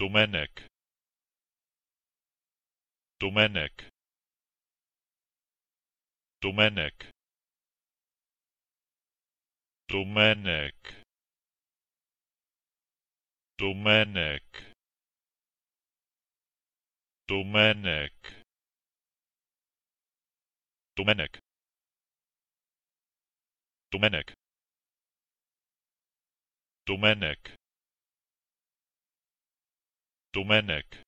Domenic Domenic Domenic Domenic Domenic Domenic Domenic Domenic Domenic Domenic